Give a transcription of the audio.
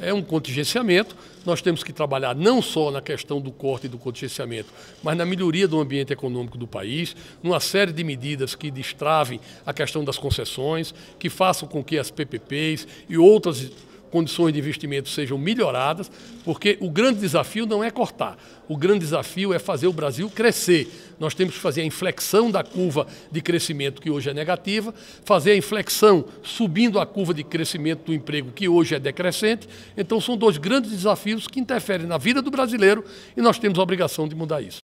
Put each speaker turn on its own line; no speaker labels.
é um contingenciamento. Nós temos que trabalhar não só na questão do corte e do contingenciamento, mas na melhoria do ambiente econômico do país, numa série de medidas que destravem a questão das concessões, que façam com que as PPPs e outras condições de investimento sejam melhoradas, porque o grande desafio não é cortar, o grande desafio é fazer o Brasil crescer nós temos que fazer a inflexão da curva de crescimento, que hoje é negativa, fazer a inflexão subindo a curva de crescimento do emprego, que hoje é decrescente. Então, são dois grandes desafios que interferem na vida do brasileiro e nós temos a obrigação de mudar isso.